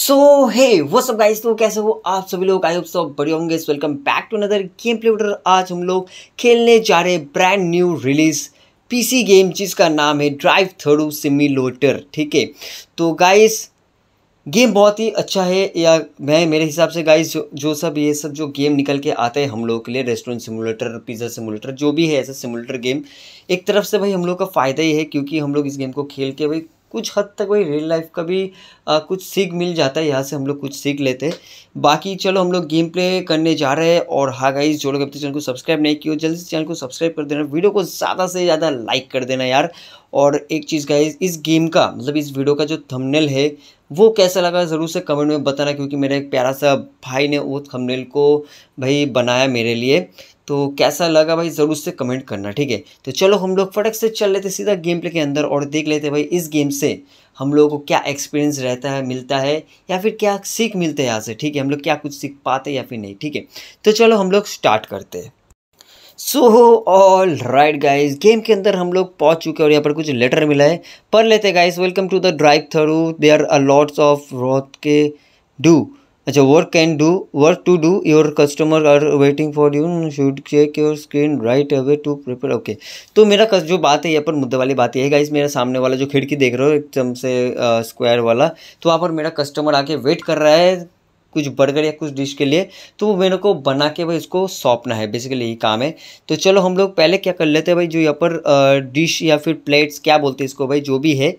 सो हे वो सब गाइस तो कैसे हो आप सभी लोग आई होप सब बढ़िया होंगे welcome back to another game play आज हम लोग खेलने जा रहे brand new release PC game जिसका नाम है ड्राइव थर्डू सिमिलोटर ठीक है तो गाइस गेम बहुत ही अच्छा है या मैं मेरे हिसाब से गाइस जो जो सब ये सब जो गेम निकल के आते हैं हम लोग के लिए रेस्टोरेंट सिमुलेटर पिज़्ज़ा सिमुलेटर जो भी है ऐसा सिमुलेटर गेम एक तरफ से भाई हम लोग का फ़ायदा ही है क्योंकि हम लोग इस गेम को खेल के भाई कुछ हद तक वही रियल लाइफ का भी आ, कुछ सीख मिल जाता है यहाँ से हम लोग कुछ सीख लेते हैं बाकी चलो हम लोग गेम प्ले करने जा रहे हैं और हाँ गाइज जो लोग अब चैनल को सब्सक्राइब नहीं किया जल्दी से चैनल को सब्सक्राइब कर देना वीडियो को ज़्यादा से ज़्यादा लाइक कर देना यार और एक चीज़ गाइज इस गेम का मतलब इस वीडियो का जो थंबनेल है वो कैसा लगा ज़रूर से कमेंट में बताना क्योंकि मेरे एक प्यारा सा भाई ने वो थंबनेल को भाई बनाया मेरे लिए तो कैसा लगा भाई ज़रूर से कमेंट करना ठीक है तो चलो हम लोग फटक से चल लेते सीधा गेम प्ले के अंदर और देख लेते भाई इस गेम से हम लोगों को क्या एक्सपीरियंस रहता है मिलता है या फिर क्या सीख मिलते हैं यहाँ से ठीक है हम लोग क्या कुछ सीख पाते या फिर नहीं ठीक है तो चलो हम लोग स्टार्ट करते हैं so all right guys game के अंदर हम लोग पहुंच चुके हैं और यहाँ पर कुछ लेटर मिला है पढ़ लेते हैं guys welcome to the drive through there are a lots of work के डू अच्छा work can do work to do your customer are waiting for you should check your screen right away to prepare okay तो मेरा जो बात है यहाँ पर मुद्दे वाली बात यह है गाइज मेरा सामने वाला जो खिड़की देख रहे हो एकदम से स्क्वायर वाला तो वहाँ पर मेरा कस्टमर आके वेट कर रहा है कुछ बर्गर या कुछ डिश के लिए तो वो मेरे को बना के भाई उसको सौंपना है बेसिकली यही काम है तो चलो हम लोग पहले क्या कर लेते हैं भाई जो यहाँ पर डिश या फिर प्लेट्स क्या बोलते हैं इसको भाई जो भी है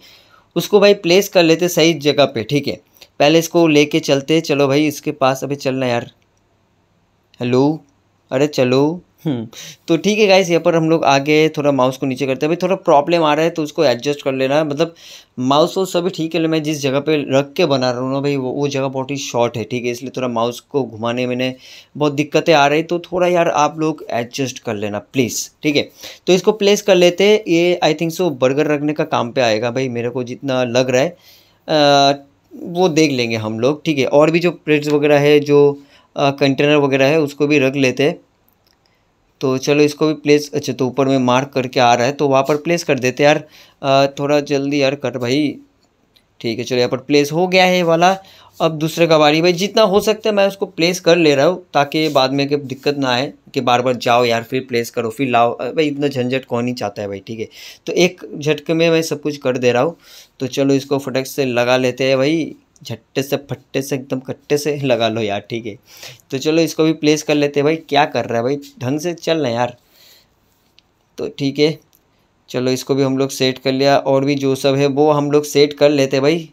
उसको भाई प्लेस कर लेते सही जगह पे ठीक है पहले इसको कर चलते चलो भाई इसके पास अभी चलना यार हेलो अरे चलो हम्म, तो ठीक है गाइस यहाँ पर हम लोग आगे थोड़ा माउस को नीचे करते हैं भाई थोड़ा प्रॉब्लम आ रहा है तो उसको एडजस्ट कर लेना है मतलब माउस वो सभी ठीक है मैं जिस जगह पे रख के बना रहा हूँ ना भाई वो वो जगह बहुत ही शॉर्ट है ठीक है इसलिए थोड़ा माउस को घुमाने में बहुत दिक्कतें आ रही तो थोड़ा यार आप लोग एडजस्ट कर लेना प्लीज़ ठीक है तो इसको प्लेस कर लेते ये आई थिंक सो बर्गर रखने का काम पर आएगा भाई मेरे को जितना लग रहा है वो देख लेंगे हम लोग ठीक है और भी जो प्लेट्स वगैरह है जो कंटेनर वगैरह है उसको भी रख लेते हैं तो चलो इसको भी प्लेस अच्छा तो ऊपर में मार्क करके आ रहा है तो वहाँ पर प्लेस कर देते यार थोड़ा जल्दी यार कर भाई ठीक है चलो यहाँ पर प्लेस हो गया है वाला अब दूसरे का बारी भाई जितना हो सकता है मैं उसको प्लेस कर ले रहा हूँ ताकि बाद में कि दिक्कत ना आए कि बार बार जाओ यार फिर प्लेस करो फिर लाओ भाई इतना झंझट कौन ही चाहता है भाई ठीक है तो एक झटके में मैं सब कुछ कर दे रहा हूँ तो चलो इसको फटक से लगा लेते हैं भाई झट्टे से फट्टे से एकदम खट्टे से लगा लो यार ठीक है तो चलो इसको भी प्लेस कर लेते हैं भाई क्या कर रहा है भाई ढंग से चल रहे यार तो ठीक है चलो इसको भी हम लोग सेट कर लिया और भी जो सब है वो हम लोग सेट कर लेते भाई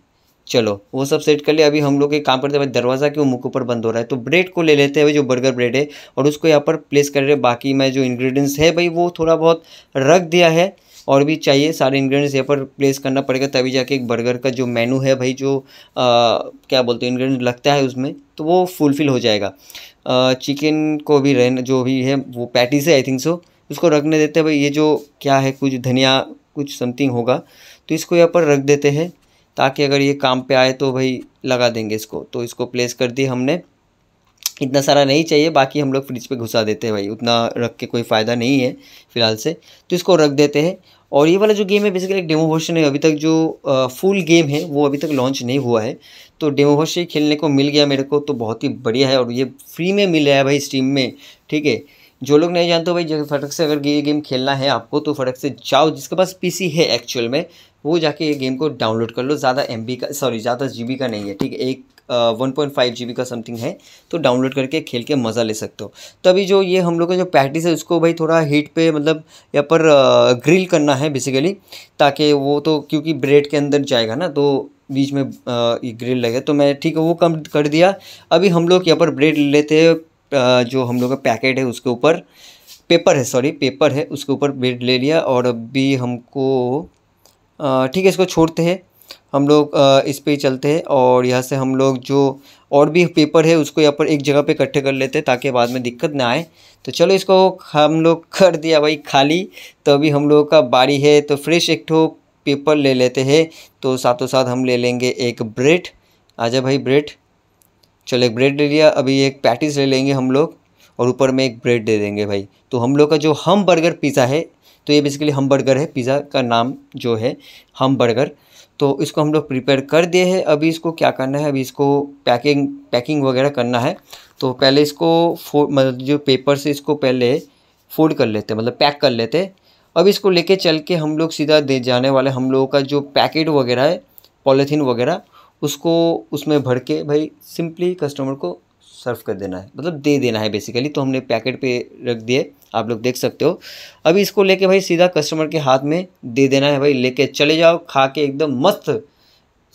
चलो वो सब सेट कर लिया अभी हम लोग एक काम करते हैं भाई दरवाज़ा क्यों मुख ऊपर बंद हो रहा है तो ब्रेड को ले लेते हैं भाई जो बर्गर ब्रेड है और उसको यहाँ पर प्लेस कर रहे बाकी मैं जो इंग्रेडिएंट्स है भाई वो थोड़ा बहुत रख दिया है और भी चाहिए सारे इंग्रेडिएंट्स यहाँ पर प्लेस करना पड़ेगा तभी जाके एक बर्गर का जो मेनू है भाई जो आ, क्या बोलते हैं इन्ग्रीडियंट लगता है उसमें तो वो फुलफ़िल हो जाएगा आ, चिकन को भी रहना जो भी है वो पैटीज है आई थिंक सो उसको रखने देते हैं भाई ये जो क्या है कुछ धनिया कुछ समथिंग होगा तो इसको यहाँ पर रख देते हैं ताकि अगर ये काम पे आए तो भाई लगा देंगे इसको तो इसको प्लेस कर दिए हमने इतना सारा नहीं चाहिए बाकी हम लोग फ्रिज पे घुसा देते हैं भाई उतना रख के कोई फ़ायदा नहीं है फ़िलहाल से तो इसको रख देते हैं और ये वाला जो गेम है बेसिकली एक डेमो वर्शन है अभी तक जो फुल गेम है वो अभी तक लॉन्च नहीं हुआ है तो डेमो वर्शन खेलने को मिल गया मेरे को तो बहुत ही बढ़िया है और ये फ्री में मिल रहा है भाई स्टीम में ठीक है जो लोग नहीं जानते भाई फटक से अगर ये गेम खेलना है आपको तो फटक से जाओ जिसके पास पीसी है एक्चुअल में वो जाके ये गेम को डाउनलोड कर लो ज़्यादा एम का सॉरी ज़्यादा जी का नहीं है ठीक है एक वन पॉइंट फाइव जी का समथिंग है तो डाउनलोड करके खेल के मज़ा ले सकते हो तो अभी जो ये हम लोग का जो पैटिस है उसको भाई थोड़ा हीट पे मतलब यहाँ पर ग्रिल करना है बेसिकली ताकि वो तो क्योंकि ब्रेड के अंदर जाएगा ना तो बीच में ग्रिल लगे तो मैं ठीक है वो कम कर दिया अभी हम लोग यहाँ पर ब्रेड लेते हैं जो हम लोग का पैकेट है उसके ऊपर पेपर है सॉरी पेपर है उसके ऊपर बेड ले लिया और अभी हमको ठीक है इसको छोड़ते हैं हम लोग इस पर ही चलते हैं और यहाँ से हम लोग जो और भी पेपर है उसको यहाँ पर एक जगह पे इकट्ठे कर लेते हैं ताकि बाद में दिक्कत ना आए तो चलो इसको हम लोग कर दिया भाई खाली तो अभी हम लोगों का बारी है तो फ्रेश एक ठो पेपर ले लेते हैं तो साथों साथ हम ले लेंगे एक ब्रेड आजा भाई ब्रेड चलो एक ब्रेड ले लिया अभी एक पैटीज ले लेंगे हम लोग और ऊपर में एक ब्रेड दे देंगे भाई तो हम लोग का जो हम बर्गर पिज़्ज़ा है तो ये बेसिकली हम बर्गर है पिज़्ज़ा का नाम जो है हम बर्गर तो इसको हम लोग प्रिपेयर कर दिए हैं अभी इसको क्या करना है अभी इसको पैकिंग पैकिंग वगैरह करना है तो पहले इसको फो मतलब जो पेपर से इसको पहले फोल्ड कर लेते मतलब पैक कर लेते अब इसको लेके चल के हम लोग सीधा दे जाने वाले हम लोगों का जो पैकेट वगैरह है पॉलीथीन वगैरह उसको उसमें भर के भाई सिंपली कस्टमर को सर्व कर देना है मतलब दे देना है बेसिकली तो हमने पैकेट पे रख दिए आप लोग देख सकते हो अभी इसको लेके भाई सीधा कस्टमर के हाथ में दे देना है भाई लेके चले जाओ खा के एकदम मस्त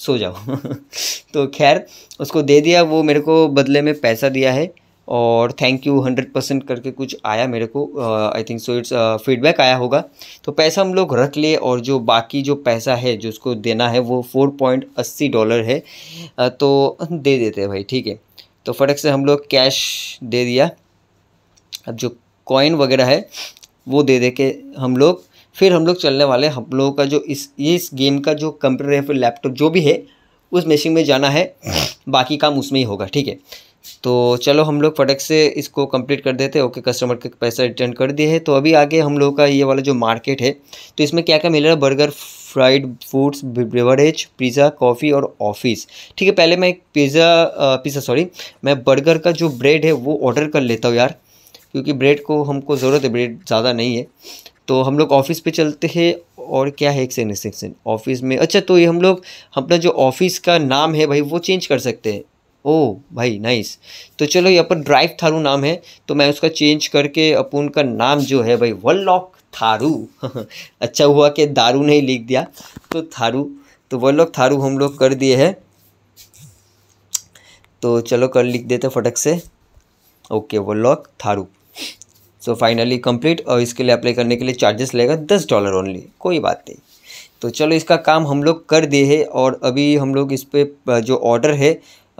सो जाओ तो खैर उसको दे दिया वो मेरे को बदले में पैसा दिया है और थैंक यू हंड्रेड परसेंट करके कुछ आया मेरे को I think so it's feedback आया होगा तो पैसा हम लोग रख लिए और जो बाकी जो पैसा है जो उसको देना है वो फोर पॉइंट अस्सी डॉलर है uh, तो दे देते हैं भाई ठीक है तो फटक से हम लोग कैश दे दिया अब जो कॉइन वगैरह है वो दे दे के हम लोग फिर हम लोग चलने वाले हम लोगों का जो इस ये इस गेम का जो कंप्यूटर या फिर लैपटॉप जो भी है उस मशीन में जाना है बाकी काम उसमें ही होगा ठीक है तो चलो हम लोग फटक से इसको कंप्लीट कर देते हैं ओके कस्टमर के पैसा रिटर्न कर दिए है तो अभी आगे हम लोगों का ये वाला जो मार्केट है तो इसमें क्या क्या मिल रहा है burger fried foods beverage pizza coffee और ऑफिस ठीक है पहले मैं एक पिज़्ज़ा पिज़्ज़ा सॉरी मैं बर्गर का जो ब्रेड है वो ऑर्डर कर लेता हूँ यार क्योंकि ब्रेड को हमको ज़रूरत है ब्रेड ज़्यादा नहीं है तो हम लोग ऑफिस पे चलते हैं और क्या है एक सेकंड सेकंड ऑफिस में अच्छा तो ये हम लोग अपना जो ऑफिस का नाम है भाई वो चेंज कर सकते हैं ओ भाई नाइस तो चलो यहाँ पर ड्राइव थारू नाम है तो मैं उसका चेंज करके अपन का नाम जो है भाई वल्लॉक थारू अच्छा हुआ कि दारू नहीं लिख दिया तो थारू तो वल्लॉक थारू हम लोग कर दिए हैं तो चलो कर लिख देते फटक से ओके वल्लॉक थारू सो फाइनली कंप्लीट और इसके लिए अप्लाई करने के लिए चार्जेस लगेगा दस डॉलर ओनली कोई बात नहीं तो चलो इसका काम हम लोग कर दिए है और अभी हम लोग इस पर जो ऑर्डर है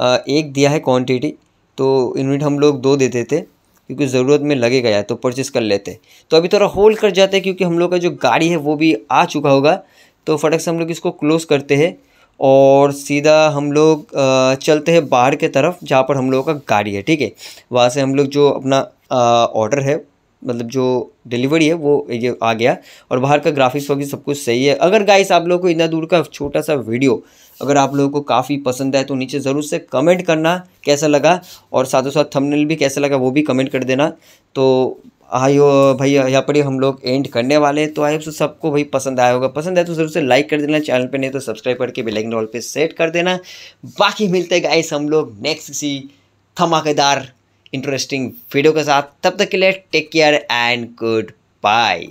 एक दिया है क्वांटिटी तो यूनिट हम लोग दो देते थे क्योंकि ज़रूरत में लगेगा यार तो परचेस कर लेते तो अभी थोड़ा होल्ड कर जाते हैं क्योंकि हम लोग का जो गाड़ी है वो भी आ चुका होगा तो फटक से हम लोग इसको क्लोज़ करते हैं और सीधा हम लोग चलते हैं बाहर के तरफ जहाँ पर हम लोगों का गाड़ी है ठीक है वहाँ से हम लोग जो अपना ऑर्डर है मतलब जो डिलीवरी है वो ये आ गया और बाहर का ग्राफिक्स वगैरह सब कुछ सही है अगर गाइस आप लोगों को इतना दूर का छोटा सा वीडियो अगर आप लोगों को काफ़ी पसंद आए तो नीचे ज़रूर से कमेंट करना कैसा लगा और साथों साथ थंबनेल भी कैसा लगा वो भी कमेंट कर देना तो आयो भाई यहाँ पर हम लोग एंड करने वाले हैं तो आई आपसे सबको भाई पसंद आया होगा पसंद आया तो ज़रूर से लाइक कर देना चैनल पे नहीं तो सब्सक्राइब करके बेलाइकन ऑल पे सेट कर देना बाकी मिलते गाइस हम लोग नेक्स्ट सी धमाकेदार इंटरेस्टिंग वीडियो के साथ तब तक के लिए take care and good bye